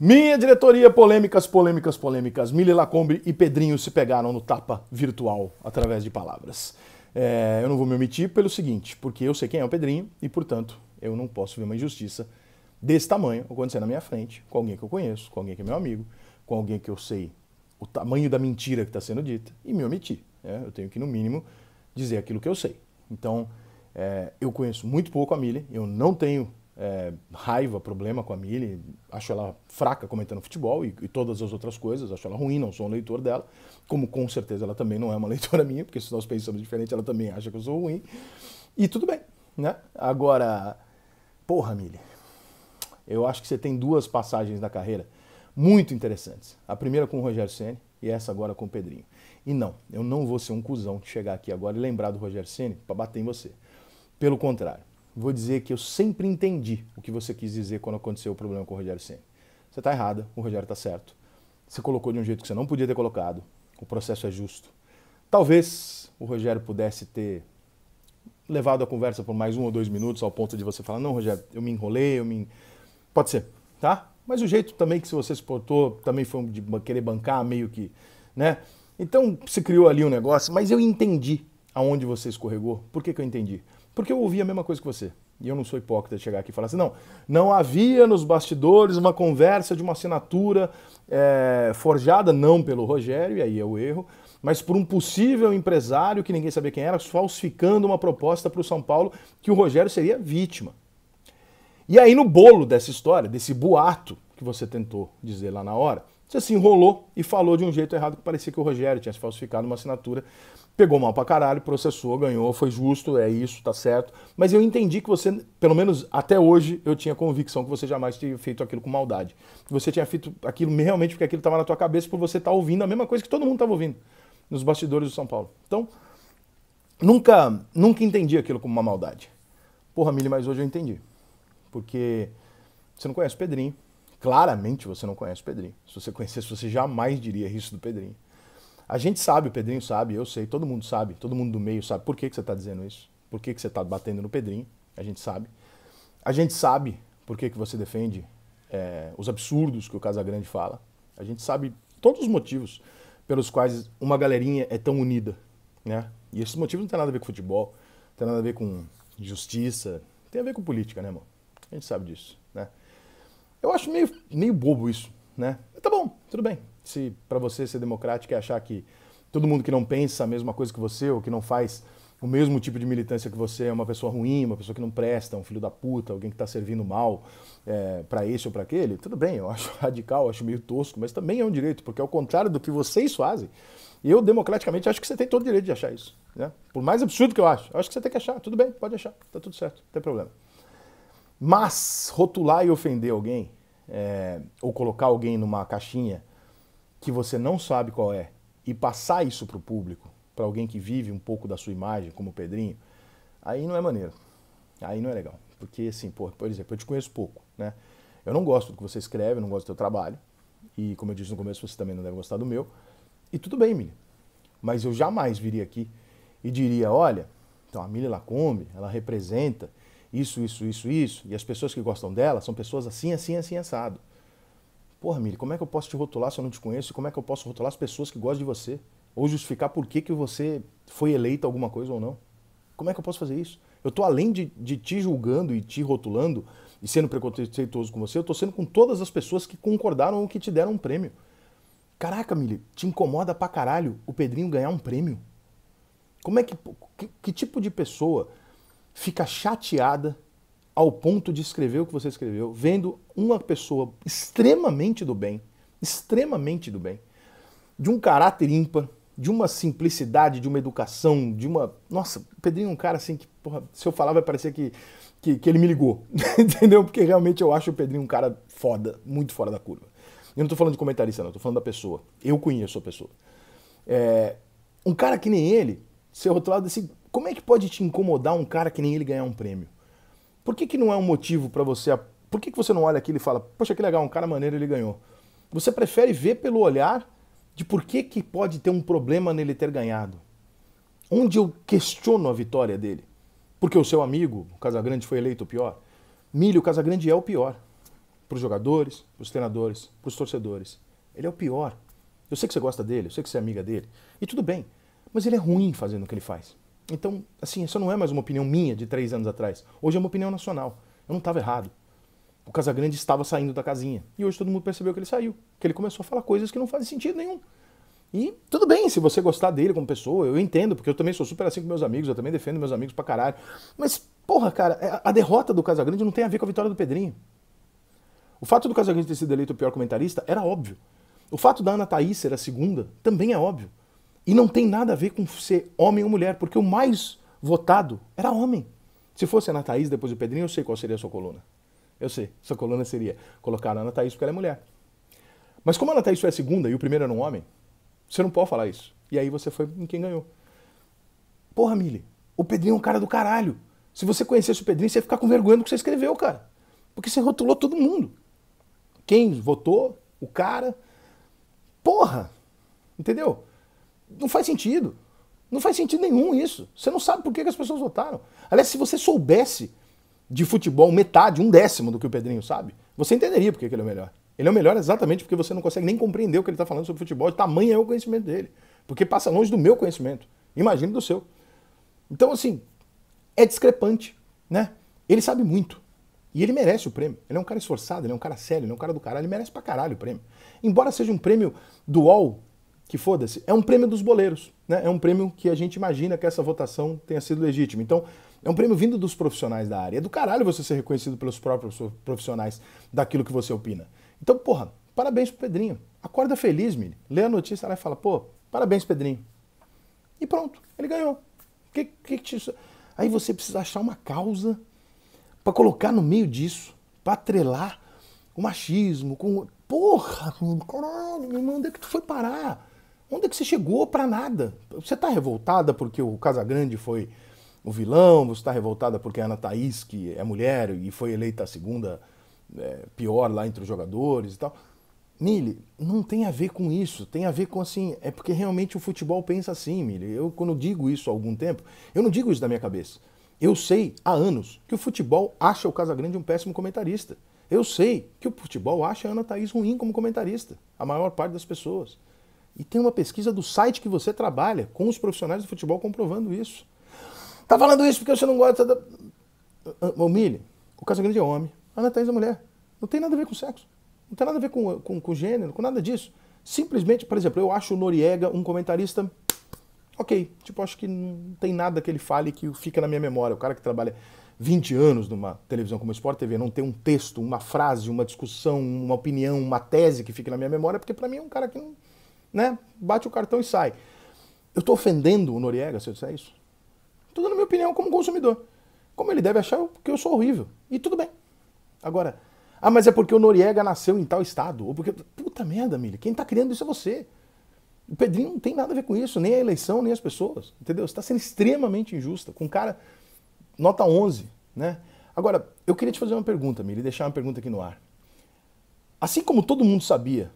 Minha diretoria, polêmicas, polêmicas, polêmicas. Mili Lacombe e Pedrinho se pegaram no tapa virtual através de palavras. É, eu não vou me omitir pelo seguinte, porque eu sei quem é o Pedrinho e, portanto, eu não posso ver uma injustiça desse tamanho acontecer na minha frente com alguém que eu conheço, com alguém que é meu amigo, com alguém que eu sei o tamanho da mentira que está sendo dita e me omitir. Né? Eu tenho que, no mínimo, dizer aquilo que eu sei. Então, é, eu conheço muito pouco a Mili, eu não tenho é, raiva, problema com a Mili, acho ela fraca comentando futebol e, e, todas as outras coisas, acho ela ruim, não sou um leitor dela, como com certeza ela também não é uma leitora minha, porque se nós pensamos diferente, ela também acha que eu sou ruim. E tudo bem, né? Agora, porra, Mili, eu acho que você tem duas passagens na carreira muito interessantes. A primeira com o Rogério Senna e essa agora com o Pedrinho. E não, eu não vou ser um cuzão de chegar aqui agora e lembrar do Rogério Senna para bater em você. Pelo contrário, vou dizer que eu sempre entendi o que você quis dizer quando aconteceu o problema com o Rogério Senna. Você está errada, o Rogério está certo. Você colocou de um jeito que você não podia ter colocado. O processo é justo. Talvez o Rogério pudesse ter levado a conversa por mais um ou dois minutos ao ponto de você falar: não, Rogério, eu me enrolei, eu me. Pode ser, tá? Mas o jeito também que você se portou também foi de querer bancar meio que, né? Então se criou ali um negócio, mas eu entendi aonde você escorregou. Por que, que eu entendi? Porque eu ouvi a mesma coisa que você. E eu não sou hipócrita de chegar aqui e falar assim, não, não havia nos bastidores uma conversa de uma assinatura é, forjada, não pelo Rogério, e aí é o erro, mas por um possível empresário que ninguém sabia quem era, falsificando uma proposta para o São Paulo que o Rogério seria vítima. E aí no bolo dessa história, desse boato que você tentou dizer lá na hora, você se enrolou e falou de um jeito errado que parecia que o Rogério tinha se falsificado uma assinatura. Pegou mal pra caralho, processou, ganhou, foi justo, é isso, tá certo. Mas eu entendi que você, pelo menos até hoje, eu tinha convicção que você jamais tinha feito aquilo com maldade. Que você tinha feito aquilo realmente porque aquilo estava na tua cabeça por você estar tá ouvindo a mesma coisa que todo mundo estava ouvindo nos bastidores do São Paulo. Então, nunca, nunca entendi aquilo como uma maldade. Porra, Mili, mas hoje eu entendi. Porque você não conhece o Pedrinho, Claramente você não conhece o Pedrinho. Se você conhecesse, você jamais diria isso do Pedrinho. A gente sabe, o Pedrinho sabe, eu sei, todo mundo sabe, todo mundo do meio sabe por que, que você está dizendo isso, por que, que você está batendo no Pedrinho, a gente sabe. A gente sabe por que, que você defende é, os absurdos que o Casagrande fala. A gente sabe todos os motivos pelos quais uma galerinha é tão unida. Né? E esses motivos não tem nada a ver com futebol, não tem nada a ver com justiça, tem a ver com política, né, irmão? A gente sabe disso, né? Eu acho meio, meio bobo isso, né? Tá bom, tudo bem. Se para você ser democrático é achar que todo mundo que não pensa a mesma coisa que você ou que não faz o mesmo tipo de militância que você é uma pessoa ruim, uma pessoa que não presta, um filho da puta, alguém que está servindo mal é, para esse ou para aquele, tudo bem, eu acho radical, eu acho meio tosco, mas também é um direito, porque ao contrário do que vocês fazem, eu democraticamente acho que você tem todo o direito de achar isso. Né? Por mais absurdo que eu acho, eu acho que você tem que achar, tudo bem, pode achar, tá tudo certo, não tem problema. Mas rotular e ofender alguém é, ou colocar alguém numa caixinha que você não sabe qual é e passar isso para o público, para alguém que vive um pouco da sua imagem, como o Pedrinho, aí não é maneiro. Aí não é legal. Porque, assim, por, por exemplo, eu te conheço pouco, né? Eu não gosto do que você escreve, eu não gosto do seu trabalho. E, como eu disse no começo, você também não deve gostar do meu. E tudo bem, Mili. Mas eu jamais viria aqui e diria, olha, então a Mili Lacombe, ela representa isso, isso, isso, isso, e as pessoas que gostam dela são pessoas assim, assim, assim, assado. Porra, Miri, como é que eu posso te rotular se eu não te conheço? E como é que eu posso rotular as pessoas que gostam de você? Ou justificar por que, que você foi eleito alguma coisa ou não? Como é que eu posso fazer isso? Eu estou além de, de te julgando e te rotulando e sendo preconceituoso com você, eu estou sendo com todas as pessoas que concordaram ou que te deram um prêmio. Caraca, Mili, te incomoda pra caralho o Pedrinho ganhar um prêmio? Como é que, que, que tipo de pessoa fica chateada ao ponto de escrever o que você escreveu, vendo uma pessoa extremamente do bem, extremamente do bem, de um caráter ímpar, de uma simplicidade, de uma educação, de uma. Nossa, o Pedrinho é um cara assim que, porra, se eu falar vai parecer que, que, que ele me ligou, entendeu? Porque realmente eu acho o Pedrinho um cara foda, muito fora da curva. Eu não tô falando de comentarista, não, eu tô falando da pessoa. Eu conheço a pessoa. É, um cara que nem ele, ser rotulado desse assim, como é que pode te incomodar um cara que nem ele ganhar um prêmio? Por que, que não é um motivo para você. Por que, que você não olha aqui e fala, poxa, que legal, um cara maneiro ele ganhou? Você prefere ver pelo olhar de por que, que pode ter um problema nele ter ganhado. Onde eu questiono a vitória dele. Porque o seu amigo, o Casagrande, foi eleito o pior. Milho, o Casagrande é o pior. Para os jogadores, para os treinadores, para os torcedores. Ele é o pior. Eu sei que você gosta dele, eu sei que você é amiga dele. E tudo bem. Mas ele é ruim fazendo o que ele faz. Então, assim, isso não é mais uma opinião minha de três anos atrás. Hoje é uma opinião nacional. Eu não estava errado. O Casagrande estava saindo da casinha. E hoje todo mundo percebeu que ele saiu. Que ele começou a falar coisas que não fazem sentido nenhum. E tudo bem, se você gostar dele como pessoa, eu entendo, porque eu também sou super assim com meus amigos, eu também defendo meus amigos pra caralho. Mas, porra, cara, é, a derrota do Casagrande não tem a ver com a vitória do Pedrinho. O fato do Casagrande ter sido eleito o pior comentarista era óbvio. O fato da Ana Thaís ser a segunda também é óbvio. E não tem nada a ver com ser homem ou mulher, porque o mais votado era homem. Se fosse a Ana Thaís, depois o Pedrinho, eu sei qual seria a sua coluna. Eu sei, sua coluna seria colocar a Ana Thaís porque ela é mulher. Mas como a Ana Thaís foi a segunda e o primeiro era um homem, você não pode falar isso. E aí você foi em quem ganhou. Porra, Mili, o Pedrinho é um cara do caralho. Se você conhecesse o Pedrinho, você ia ficar com vergonha do que você escreveu, cara. Porque você rotulou todo mundo. Quem votou, o cara. Porra! Entendeu? Não faz sentido. Não faz sentido nenhum isso. Você não sabe por que, que as pessoas votaram. Aliás, se você soubesse de futebol metade, um décimo do que o Pedrinho sabe, você entenderia por que, que ele é o melhor. Ele é o melhor exatamente porque você não consegue nem compreender o que ele está falando sobre futebol, de tamanho é o conhecimento dele. Porque passa longe do meu conhecimento. Imagina do seu. Então, assim, é discrepante, né? Ele sabe muito. E ele merece o prêmio. Ele é um cara esforçado, ele é um cara sério, ele é um cara do caralho, ele merece pra caralho o prêmio. Embora seja um prêmio do UOL que foda-se, é um prêmio dos boleiros, né? É um prêmio que a gente imagina que essa votação tenha sido legítima. Então, é um prêmio vindo dos profissionais da área. É do caralho você ser reconhecido pelos próprios profissionais daquilo que você opina. Então, porra, parabéns pro Pedrinho. Acorda feliz, Mili. Lê a notícia lá e fala, pô, parabéns, Pedrinho. E pronto, ele ganhou. Que, que, que te... Aí você precisa achar uma causa para colocar no meio disso, para atrelar o machismo com. Porra, caralho, meu irmão, onde é que tu foi parar? Onde é que você chegou para nada? Você está revoltada porque o Casagrande foi o vilão? Você está revoltada porque a Ana Thaís, que é mulher e foi eleita a segunda é, pior lá entre os jogadores e tal? Mili, não tem a ver com isso, tem a ver com assim, é porque realmente o futebol pensa assim, Mili. Eu quando digo isso há algum tempo, eu não digo isso da minha cabeça. Eu sei há anos que o futebol acha o Casagrande um péssimo comentarista. Eu sei que o futebol acha a Ana Thaís ruim como comentarista, a maior parte das pessoas. E tem uma pesquisa do site que você trabalha, com os profissionais do futebol comprovando isso. Tá falando isso porque você não gosta da. Humilha, ah, o Casagrande é homem, a Ana Thaís é mulher. Não tem nada a ver com sexo. Não tem nada a ver com, com, com gênero, com nada disso. Simplesmente, por exemplo, eu acho o Noriega um comentarista ok. Tipo, acho que não tem nada que ele fale que fica na minha memória. O cara que trabalha 20 anos numa televisão como Sport TV, não tem um texto, uma frase, uma discussão, uma opinião, uma tese que fique na minha memória, porque para mim é um cara que não, né? Bate o cartão e sai. Eu estou ofendendo o Noriega se eu disser isso? Estou dando minha opinião como consumidor. Como ele deve achar que eu sou horrível. E tudo bem. Agora, ah, mas é porque o Noriega nasceu em tal estado. Ou porque. Puta merda, Milha. Quem está criando isso é você. O Pedrinho não tem nada a ver com isso, nem a eleição, nem as pessoas. Entendeu? Você está sendo extremamente injusta com um cara nota 11, né? Agora, eu queria te fazer uma pergunta, Mili, deixar uma pergunta aqui no ar. Assim como todo mundo sabia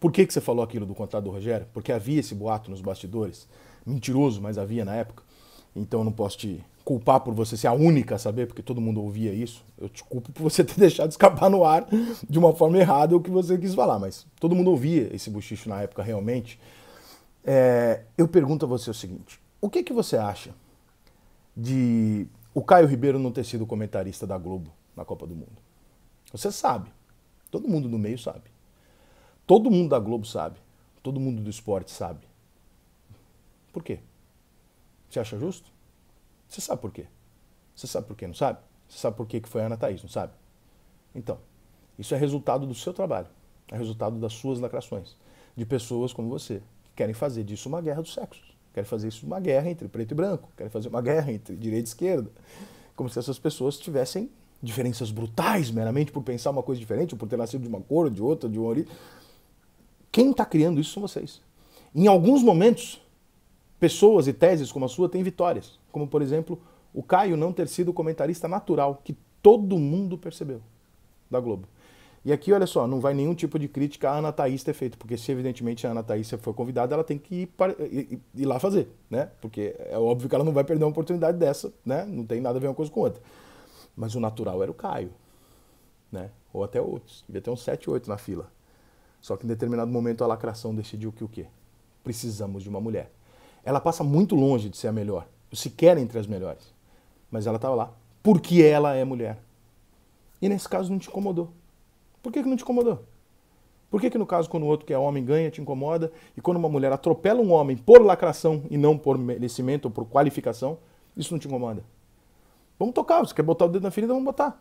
por que, que você falou aquilo do contrato do Rogério? Porque havia esse boato nos bastidores, mentiroso, mas havia na época. Então não posso te culpar por você ser a única a saber, porque todo mundo ouvia isso. Eu te culpo por você ter deixado escapar no ar de uma forma errada o que você quis falar, mas todo mundo ouvia esse bochicho na época realmente. É, eu pergunto a você o seguinte: o que, que você acha de o Caio Ribeiro não ter sido comentarista da Globo na Copa do Mundo? Você sabe, todo mundo no meio sabe. Todo mundo da Globo sabe. Todo mundo do esporte sabe. Por quê? Você acha justo? Você sabe por quê? Você sabe por quê, não sabe? Você sabe por quê que foi a Ana Thaís, não sabe? Então, isso é resultado do seu trabalho. É resultado das suas lacrações. De pessoas como você, que querem fazer disso uma guerra dos sexos. Querem fazer isso uma guerra entre preto e branco. Querem fazer uma guerra entre direita e esquerda. Como se essas pessoas tivessem diferenças brutais meramente por pensar uma coisa diferente, ou por ter nascido de uma cor, de outra, de uma origem. Quem está criando isso são vocês. Em alguns momentos, pessoas e teses como a sua têm vitórias, como por exemplo o Caio não ter sido o comentarista natural que todo mundo percebeu da Globo. E aqui, olha só, não vai nenhum tipo de crítica à Ana Thaís ter feito, porque se evidentemente a Ana Thaís foi convidada, ela tem que ir, para, ir, ir, lá fazer, né? Porque é óbvio que ela não vai perder uma oportunidade dessa, né? Não tem nada a ver uma coisa com outra. Mas o natural era o Caio, né? Ou até outros. Devia ter uns 7, 8 na fila. Só que em determinado momento a lacração decidiu que o quê? Precisamos de uma mulher. Ela passa muito longe de ser a melhor, sequer entre as melhores. Mas ela estava lá porque ela é mulher. E nesse caso não te incomodou. Por que, que não te incomodou? Por que, que no caso, quando o outro que é homem ganha, te incomoda? E quando uma mulher atropela um homem por lacração e não por merecimento ou por qualificação, isso não te incomoda? Vamos tocar, você quer botar o dedo na ferida, vamos botar.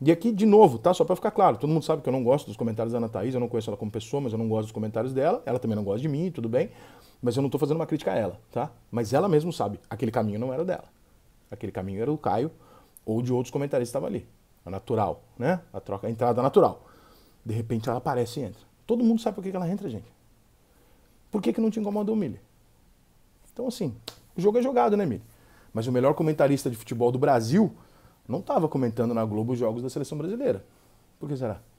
E aqui, de novo, tá? Só para ficar claro, todo mundo sabe que eu não gosto dos comentários da Ana Thaís, eu não conheço ela como pessoa, mas eu não gosto dos comentários dela, ela também não gosta de mim, tudo bem, mas eu não estou fazendo uma crítica a ela, tá? Mas ela mesmo sabe, aquele caminho não era dela. Aquele caminho era do Caio ou de outros comentaristas que estavam ali. A natural, né? A troca, a entrada natural. De repente ela aparece e entra. Todo mundo sabe por que ela entra, gente. Por que, que não te incomodou o Mille? Então, assim, o jogo é jogado, né, Mili? Mas o melhor comentarista de futebol do Brasil não estava comentando na Globo os jogos da seleção brasileira. Por que será?